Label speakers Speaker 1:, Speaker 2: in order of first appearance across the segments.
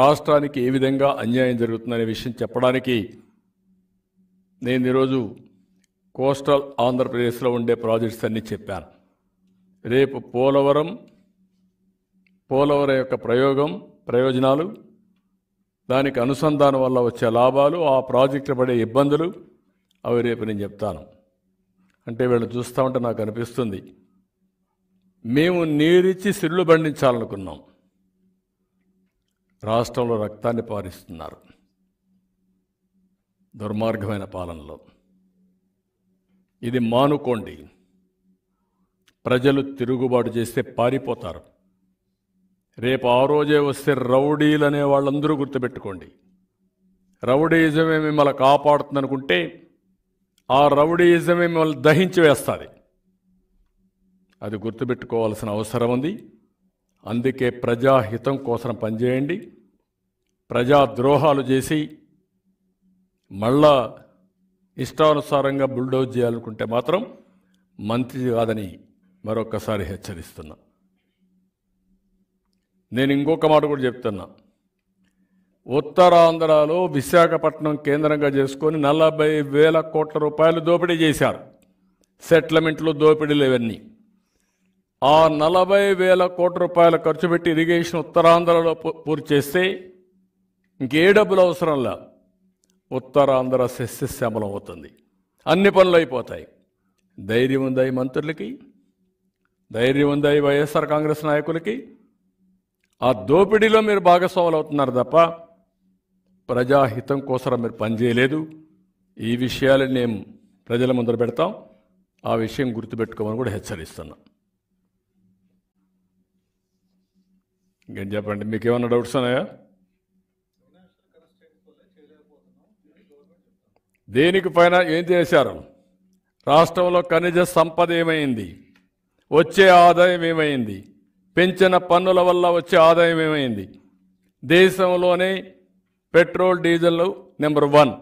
Speaker 1: రాష్ట్రానికి ఏ విధంగా అన్యాయం జరుగుతుందనే విషయం చెప్పడానికి నేను ఈరోజు కోస్టల్ ఆంధ్రప్రదేశ్లో ఉండే ప్రాజెక్ట్స్ అన్నీ చెప్పాను రేపు పోలవరం పోలవరం యొక్క ప్రయోగం ప్రయోజనాలు దానికి అనుసంధానం వల్ల వచ్చే లాభాలు ఆ ప్రాజెక్టు పడే ఇబ్బందులు అవి రేపు నేను చెప్తాను అంటే వీళ్ళు చూస్తామంటే ఉంటే నాకు అనిపిస్తుంది మేము నీరిచ్చి సిల్లు బండించాలనుకున్నాం రాష్ట్రంలో రక్తాన్ని పారిస్తున్నారు దుర్మార్గమైన పాలనలో ఇది మానుకోండి ప్రజలు తిరుగుబాటు చేస్తే పారిపోతారు రేపు ఆ రోజే వస్తే రౌడీలు అనే వాళ్ళందరూ గుర్తుపెట్టుకోండి రౌడీయిజమే మిమ్మల్ని కాపాడుతుంది అనుకుంటే ఆ రౌడీయిజమే మిమ్మల్ని దహించి వేస్తుంది అది గుర్తుపెట్టుకోవాల్సిన అవసరం ఉంది అందుకే ప్రజాహితం కోసం పనిచేయండి ప్రజా ద్రోహాలు చేసి మళ్ళా ఇష్టానుసారంగా బుల్డోజ్ చేయాలనుకుంటే మాత్రం మంత్రి కాదని మరొకసారి హెచ్చరిస్తున్నా నేను ఇంకొక మాట కూడా చెప్తున్నా ఉత్తరాంధ్రలో విశాఖపట్నం కేంద్రంగా చేసుకొని నలభై వేల కోట్ల రూపాయలు దోపిడీ చేశారు సెటిల్మెంట్లు దోపిడీలు ఇవన్నీ ఆ నలభై వేల కోట్ల రూపాయలు ఖర్చు పెట్టి ఇరిగేషన్ ఉత్తరాంధ్రలో పూర్తి చేస్తే ఇంకే డబ్బులు అవసరంలా ఉత్తరాంధ్ర సస్యశ్యామలం అవుతుంది అన్ని పనులు అయిపోతాయి ధైర్యం ఉందా ఈ మంత్రులకి ధైర్యం ఉందా ఈ వైఎస్ఆర్ కాంగ్రెస్ నాయకులకి ఆ దోపిడీలో మీరు భాగస్వాములు అవుతున్నారు తప్ప ప్రజాహితం కోసం మీరు పనిచేయలేదు ఈ విషయాలు నేను ప్రజల ముందర పెడతాం ఆ విషయం గుర్తుపెట్టుకోమని కూడా హెచ్చరిస్తున్నాం ఇంకేం చెప్పండి మీకు ఏమైనా డౌట్స్ ఉన్నాయా దేనికి పైన ఏం చేశారు రాష్ట్రంలో ఖనిజ సంపద ఏమైంది వచ్చే ఆదాయం ఏమైంది పెంచిన పన్నుల వల్ల వచ్చే ఆదాయం ఏమైంది దేశంలోనే petrol diesel number one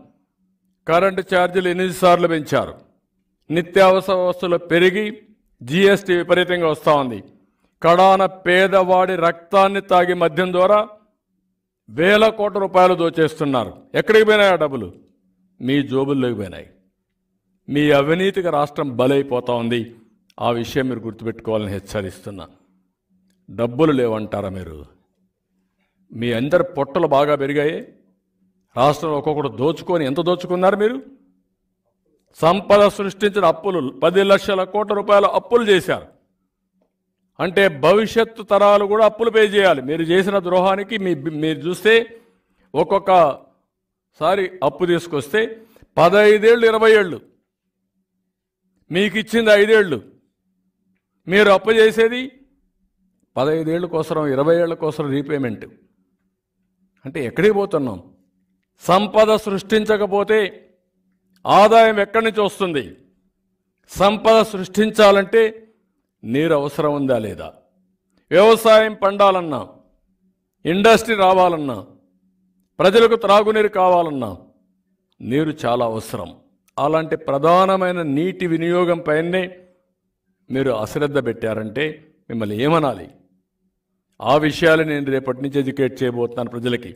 Speaker 1: current ఛార్జీలు సార్లు పెంచారు నిత్యావసర వస్తువులు పెరిగి జిఎస్టీ విపరీతంగా వస్తూ ఉంది కడాన పేదవాడి రక్తాన్ని తాగి మద్యం ద్వారా వేల కోట్ల రూపాయలు దోచేస్తున్నారు ఎక్కడికి పోయినాయి ఆ డబ్బులు మీ జోబుల్లోకి పోయినాయి మీ అవినీతికి రాష్ట్రం బలైపోతా ఉంది ఆ విషయం మీరు గుర్తుపెట్టుకోవాలని హెచ్చరిస్తున్నా డబ్బులు లేవంటారా మీరు మీ అందరి పొట్టలు బాగా పెరిగాయి రాష్ట్రం ఒక్కొక్కటి దోచుకొని ఎంత దోచుకున్నారు మీరు సంపద సృష్టించిన అప్పులు పది లక్షల కోట్ల రూపాయల అప్పులు చేశారు అంటే భవిష్యత్తు తరాలు కూడా అప్పులు పే చేయాలి మీరు చేసిన ద్రోహానికి మీ మీరు చూస్తే ఒక్కొక్కసారి అప్పు తీసుకొస్తే పదైదేళ్ళు ఇరవై ఏళ్ళు మీకు ఇచ్చింది ఐదేళ్ళు మీరు అప్పు చేసేది పదైదేళ్ళ కోసం ఇరవై ఏళ్ళ కోసం రీపేమెంట్ అంటే ఎక్కడికి పోతున్నాం సంపద సృష్టించకపోతే ఆదాయం ఎక్కడి నుంచి వస్తుంది సంపద సృష్టించాలంటే నీరు అవసరం ఉందా లేదా వ్యవసాయం పండాలన్నా ఇండస్ట్రీ రావాలన్నా ప్రజలకు త్రాగునీరు కావాలన్నా నీరు చాలా అవసరం అలాంటి ప్రధానమైన నీటి వినియోగం పైనే మీరు అశ్రద్ధ పెట్టారంటే మిమ్మల్ని ఏమనాలి ఆ విషయాలు నేను రేపటి నుంచి ఎడ్యుకేట్ చేయబోతున్నాను ప్రజలకి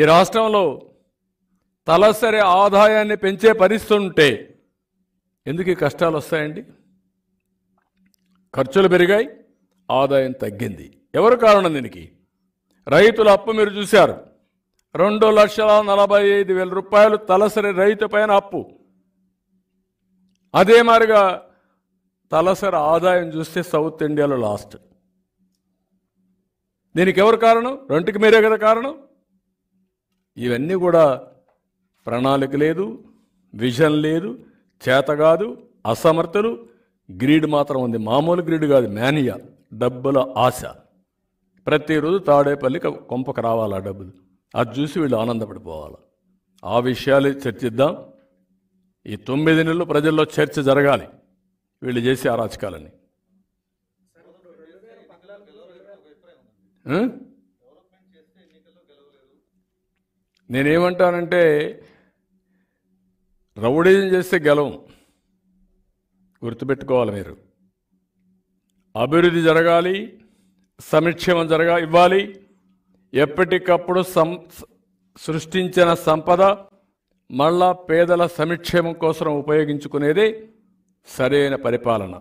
Speaker 1: ఈ రాష్ట్రంలో తలసరి ఆదాయాన్ని పెంచే పరిస్థితి ఉంటే ఎందుకు ఈ కష్టాలు వస్తాయండి ఖర్చులు పెరిగాయి ఆదాయం తగ్గింది ఎవరు కారణం దీనికి రైతుల అప్పు మీరు చూశారు రెండు లక్షల నలభై ఐదు వేల రూపాయలు తలసరి రైతు పైన అప్పు అదే మారిగా తలసరి ఆదాయం చూస్తే సౌత్ ఇండియాలో లాస్ట్ దీనికి ఎవరు కారణం రెంట్కి మీరే కదా కారణం ఇవన్నీ కూడా ప్రణాళిక లేదు విజన్ లేదు చేత కాదు అసమర్థులు గ్రీడ్ మాత్రం ఉంది మామూలు గ్రీడ్ కాదు మేనియా డబ్బుల ఆశ ప్రతిరోజు తాడేపల్లికి కొంపకు రావాలి ఆ డబ్బులు అది చూసి వీళ్ళు ఆనందపడిపోవాలి ఆ విషయాలు చర్చిద్దాం ఈ తొమ్మిది నెలలు ప్రజల్లో చర్చ జరగాలి వీళ్ళు చేసే అరాచకాలని నేనేమంటానంటే రౌడీజం చేస్తే గెలవం గుర్తుపెట్టుకోవాలి మీరు అభివృద్ధి జరగాలి సంక్షేమం జరగా ఇవ్వాలి ఎప్పటికప్పుడు సం సృష్టించిన సంపద మళ్ళా పేదల సంక్షేమం కోసం ఉపయోగించుకునేది సరైన పరిపాలన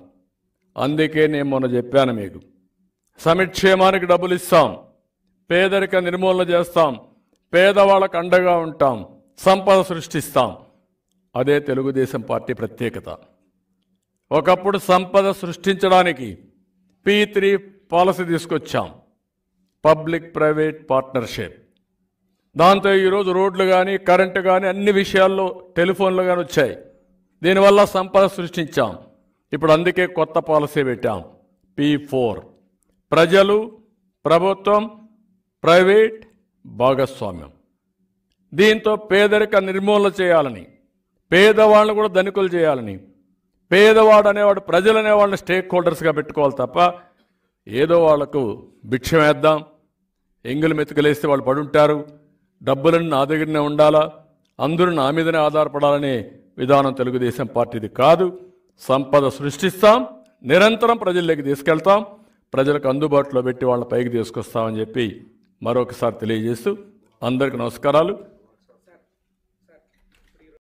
Speaker 1: అందుకే నేను మొన్న చెప్పాను మీకు సంక్షేమానికి డబ్బులు ఇస్తాం పేదరిక నిర్మూలన చేస్తాం పేదవాళ్ళకు అండగా ఉంటాం సంపద సృష్టిస్తాం అదే తెలుగుదేశం పార్టీ ప్రత్యేకత ఒకప్పుడు సంపద సృష్టించడానికి పీ త్రీ పాలసీ తీసుకొచ్చాం పబ్లిక్ ప్రైవేట్ పార్ట్నర్షిప్ దాంతో ఈరోజు రోడ్లు కానీ కరెంటు కానీ అన్ని విషయాల్లో టెలిఫోన్లు కానీ వచ్చాయి దీనివల్ల సంపద సృష్టించాం ఇప్పుడు అందుకే కొత్త పాలసీ పెట్టాం పీ ఫోర్ ప్రజలు ప్రభుత్వం ప్రైవేట్ భాగస్వామ్యం దీంతో పేదరిక నిర్మూలన చేయాలని పేదవాళ్ళను కూడా ధనికులు చేయాలని పేదవాడు అనేవాడు ప్రజలు అనేవాళ్ళని స్టేక్ హోల్డర్స్గా పెట్టుకోవాలి తప్ప ఏదో వాళ్లకు భిక్ష వేద్దాం ఎంగులు మెతుకులేస్తే వాళ్ళు పడుంటారు డబ్బులను నా దగ్గరనే ఉండాలా అందరూ నా మీదనే ఆధారపడాలనే విధానం తెలుగుదేశం పార్టీది కాదు సంపద సృష్టిస్తాం నిరంతరం ప్రజల్లోకి తీసుకెళ్తాం ప్రజలకు అందుబాటులో పెట్టి వాళ్ళ పైకి తీసుకొస్తామని చెప్పి మరొకసారి తెలియజేస్తూ అందరికీ నమస్కారాలు